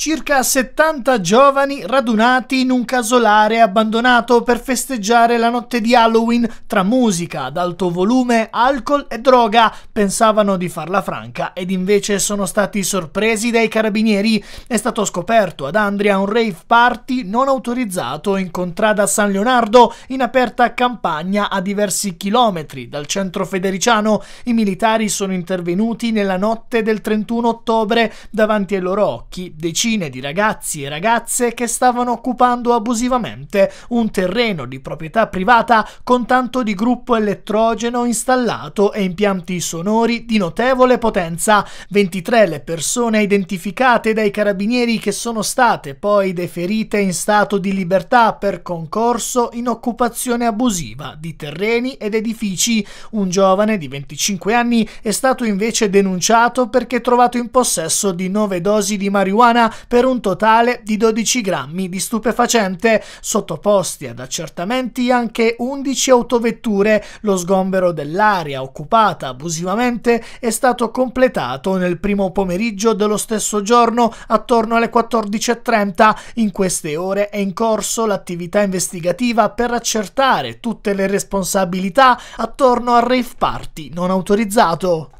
circa 70 giovani radunati in un casolare abbandonato per festeggiare la notte di Halloween tra musica ad alto volume, alcol e droga. Pensavano di farla franca ed invece sono stati sorpresi dai carabinieri. È stato scoperto ad Andria un rave party non autorizzato in contrada San Leonardo in aperta campagna a diversi chilometri dal centro federiciano. I militari sono intervenuti nella notte del 31 ottobre davanti ai loro occhi decine decine di ragazzi e ragazze che stavano occupando abusivamente un terreno di proprietà privata con tanto di gruppo elettrogeno installato e impianti sonori di notevole potenza. 23 le persone identificate dai carabinieri che sono state poi deferite in stato di libertà per concorso in occupazione abusiva di terreni ed edifici. Un giovane di 25 anni è stato invece denunciato perché trovato in possesso di nove dosi di marijuana per un totale di 12 grammi di stupefacente, sottoposti ad accertamenti anche 11 autovetture. Lo sgombero dell'area occupata abusivamente è stato completato nel primo pomeriggio dello stesso giorno attorno alle 14.30. In queste ore è in corso l'attività investigativa per accertare tutte le responsabilità attorno al rave party non autorizzato.